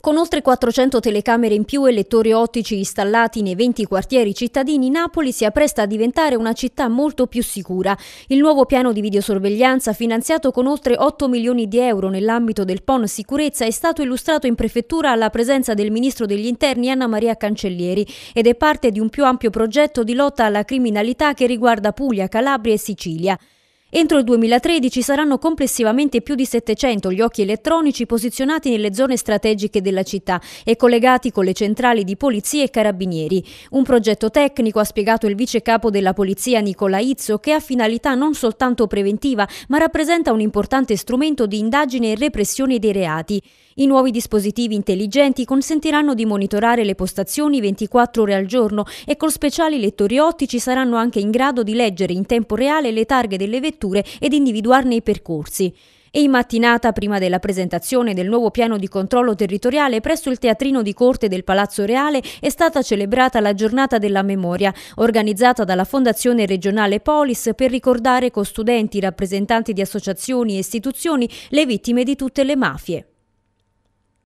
Con oltre 400 telecamere in più e lettori ottici installati nei 20 quartieri cittadini, Napoli si appresta a diventare una città molto più sicura. Il nuovo piano di videosorveglianza, finanziato con oltre 8 milioni di euro nell'ambito del PON Sicurezza, è stato illustrato in prefettura alla presenza del ministro degli interni Anna Maria Cancellieri ed è parte di un più ampio progetto di lotta alla criminalità che riguarda Puglia, Calabria e Sicilia. Entro il 2013 saranno complessivamente più di 700 gli occhi elettronici posizionati nelle zone strategiche della città e collegati con le centrali di polizia e carabinieri. Un progetto tecnico, ha spiegato il vice capo della polizia Nicola Izzo, che ha finalità non soltanto preventiva, ma rappresenta un importante strumento di indagine e repressione dei reati. I nuovi dispositivi intelligenti consentiranno di monitorare le postazioni 24 ore al giorno e con speciali lettori ottici saranno anche in grado di leggere in tempo reale le targhe delle vetture letture ed individuarne i percorsi. E in mattinata, prima della presentazione del nuovo piano di controllo territoriale presso il teatrino di corte del Palazzo Reale, è stata celebrata la giornata della memoria, organizzata dalla Fondazione regionale Polis per ricordare con studenti, rappresentanti di associazioni e istituzioni le vittime di tutte le mafie.